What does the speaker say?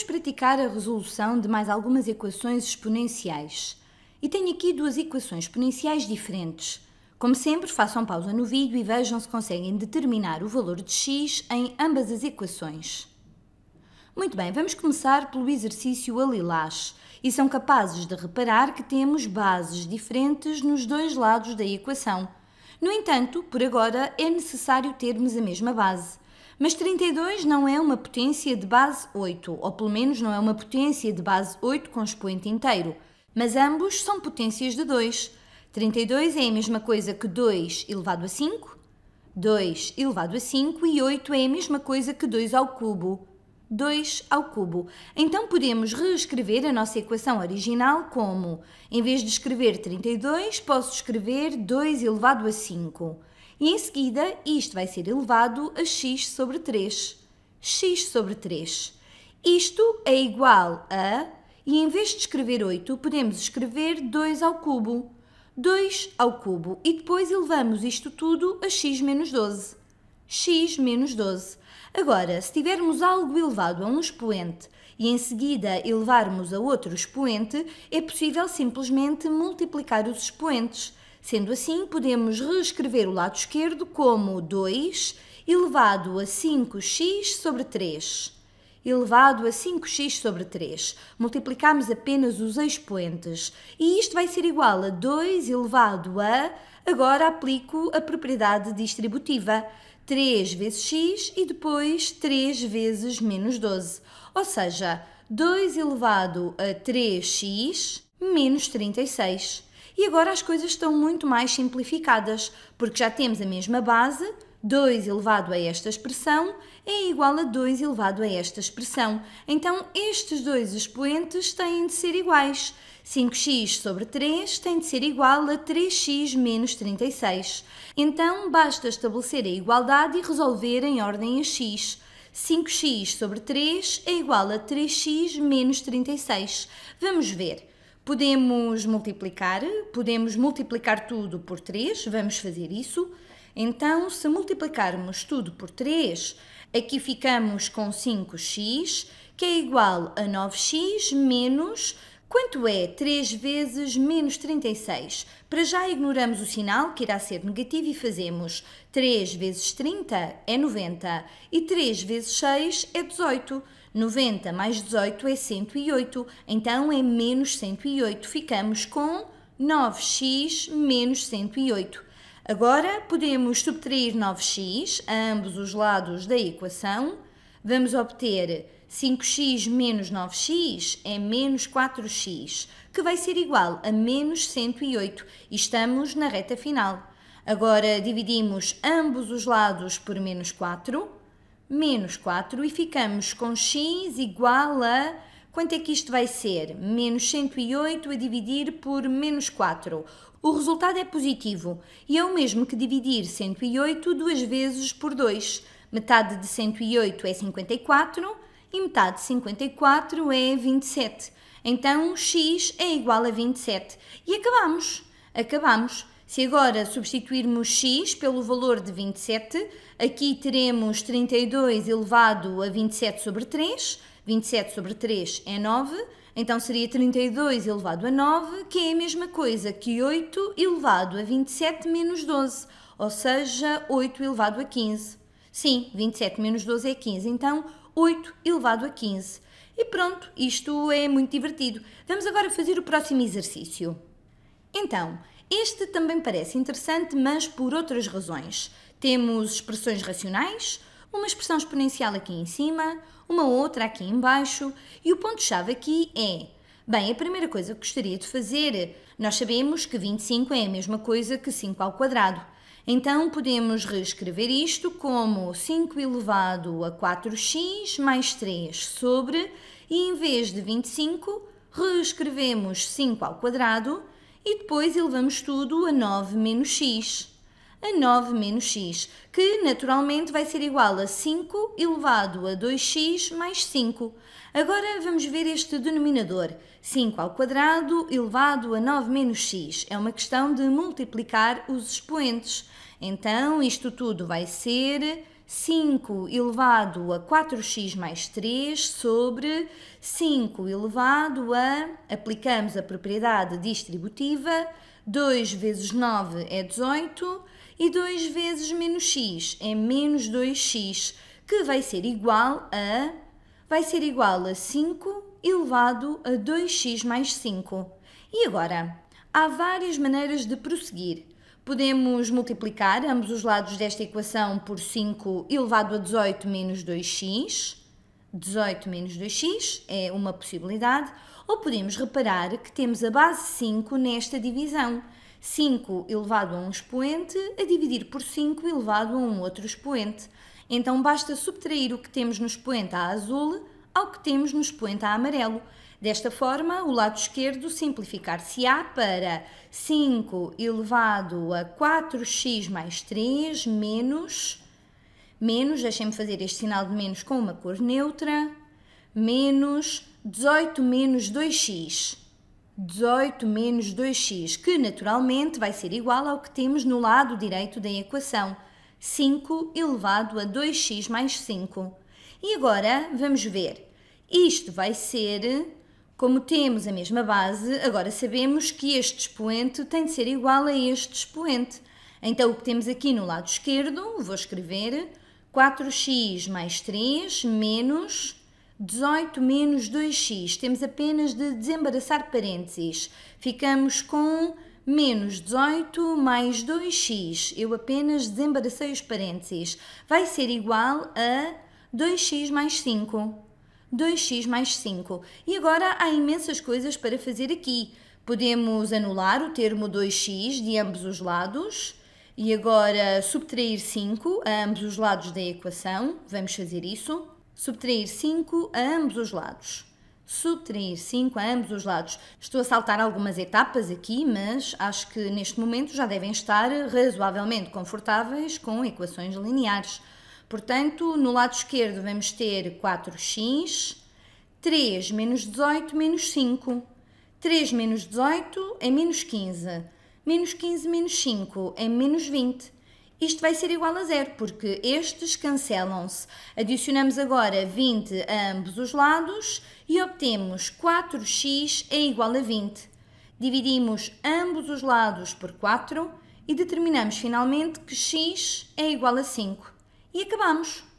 Vamos praticar a resolução de mais algumas equações exponenciais. E tenho aqui duas equações exponenciais diferentes. Como sempre, façam pausa no vídeo e vejam se conseguem determinar o valor de x em ambas as equações. Muito bem, vamos começar pelo exercício alilás e são capazes de reparar que temos bases diferentes nos dois lados da equação. No entanto, por agora, é necessário termos a mesma base. Mas 32 não é uma potência de base 8, ou pelo menos não é uma potência de base 8 com expoente inteiro, mas ambos são potências de 2. 32 é a mesma coisa que 2 elevado a 5, 2 elevado a 5 e 8 é a mesma coisa que 2 ao cubo. 2 ao cubo. Então podemos reescrever a nossa equação original como, em vez de escrever 32, posso escrever 2 elevado a 5. E em seguida, isto vai ser elevado a x sobre 3. x sobre 3. Isto é igual a, e em vez de escrever 8, podemos escrever 2 ao cubo. 2 ao cubo. E depois elevamos isto tudo a x menos 12. x menos 12. Agora, se tivermos algo elevado a um expoente e em seguida elevarmos a outro expoente, é possível simplesmente multiplicar os expoentes. Sendo assim, podemos reescrever o lado esquerdo como 2 elevado a 5x sobre 3 elevado a 5x sobre 3. Multiplicamos apenas os expoentes e isto vai ser igual a 2 elevado a... Agora aplico a propriedade distributiva. 3 vezes x e depois 3 vezes menos 12. Ou seja, 2 elevado a 3x menos 36. E agora as coisas estão muito mais simplificadas, porque já temos a mesma base, 2 elevado a esta expressão é igual a 2 elevado a esta expressão. Então, estes dois expoentes têm de ser iguais. 5x sobre 3 tem de ser igual a 3x menos 36. Então, basta estabelecer a igualdade e resolver em ordem a x. 5x sobre 3 é igual a 3x menos 36. Vamos ver. Podemos multiplicar, podemos multiplicar tudo por 3, vamos fazer isso. Então, se multiplicarmos tudo por 3, aqui ficamos com 5x, que é igual a 9x menos Quanto é 3 vezes menos 36? Para já ignoramos o sinal, que irá ser negativo, e fazemos 3 vezes 30 é 90 e 3 vezes 6 é 18. 90 mais 18 é 108, então é menos 108. Ficamos com 9x menos 108. Agora podemos subtrair 9x a ambos os lados da equação. Vamos obter 5x menos 9x é menos 4x, que vai ser igual a menos 108 e estamos na reta final. Agora dividimos ambos os lados por menos 4, menos 4 e ficamos com x igual a... Quanto é que isto vai ser? Menos 108 a dividir por menos 4. O resultado é positivo e é o mesmo que dividir 108 duas vezes por 2. Metade de 108 é 54 e metade de 54 é 27. Então x é igual a 27. E acabamos. Acabamos. Se agora substituirmos x pelo valor de 27, aqui teremos 32 elevado a 27 sobre 3. 27 sobre 3 é 9. Então seria 32 elevado a 9, que é a mesma coisa que 8 elevado a 27 menos 12, ou seja, 8 elevado a 15. Sim, 27 menos 12 é 15. Então, 8 elevado a 15. E pronto, isto é muito divertido. Vamos agora fazer o próximo exercício. Então, este também parece interessante, mas por outras razões. Temos expressões racionais, uma expressão exponencial aqui em cima, uma outra aqui em baixo, e o ponto-chave aqui é... Bem, a primeira coisa que gostaria de fazer, nós sabemos que 25 é a mesma coisa que 5 ao quadrado. Então podemos reescrever isto como 5 elevado a 4x mais 3 sobre, e em vez de 25, reescrevemos 5 ao quadrado e depois elevamos tudo a 9 menos x a 9 menos x, que naturalmente vai ser igual a 5 elevado a 2x mais 5. Agora vamos ver este denominador. 5 ao quadrado elevado a 9 menos x. É uma questão de multiplicar os expoentes. Então, isto tudo vai ser 5 elevado a 4x mais 3 sobre 5 elevado a, aplicamos a propriedade distributiva, 2 vezes 9 é 18, e 2 vezes menos x é menos 2x, que vai ser igual a... Vai ser igual a 5 elevado a 2x mais 5. E agora? Há várias maneiras de prosseguir. Podemos multiplicar ambos os lados desta equação por 5 elevado a 18 menos 2x. 18 menos 2x é uma possibilidade. Ou podemos reparar que temos a base 5 nesta divisão. 5 elevado a um expoente a dividir por 5 elevado a um outro expoente. Então basta subtrair o que temos no expoente A azul ao que temos no expoente A amarelo. Desta forma, o lado esquerdo simplificar-se-á para 5 elevado a 4x mais 3 menos, menos, deixem-me fazer este sinal de menos com uma cor neutra, menos 18 menos 2x. 18 menos 2x, que naturalmente vai ser igual ao que temos no lado direito da equação, 5 elevado a 2x mais 5. E agora vamos ver. Isto vai ser, como temos a mesma base, agora sabemos que este expoente tem de ser igual a este expoente. Então o que temos aqui no lado esquerdo, vou escrever 4x mais 3 menos 18 menos 2x. Temos apenas de desembaraçar parênteses. Ficamos com menos 18 mais 2x. Eu apenas desembaracei os parênteses. Vai ser igual a 2x mais 5. 2x mais 5. E agora há imensas coisas para fazer aqui. Podemos anular o termo 2x de ambos os lados. E agora subtrair 5 a ambos os lados da equação. Vamos fazer isso. Subtrair 5 a ambos os lados. Subtrair 5 a ambos os lados. Estou a saltar algumas etapas aqui, mas acho que neste momento já devem estar razoavelmente confortáveis com equações lineares. Portanto, no lado esquerdo vamos ter 4x, 3 menos 18 menos 5. 3 menos 18 é menos 15. Menos 15 menos 5 é menos 20 isto vai ser igual a zero, porque estes cancelam-se. Adicionamos agora 20 a ambos os lados e obtemos 4x é igual a 20. Dividimos ambos os lados por 4 e determinamos finalmente que x é igual a 5. E acabamos.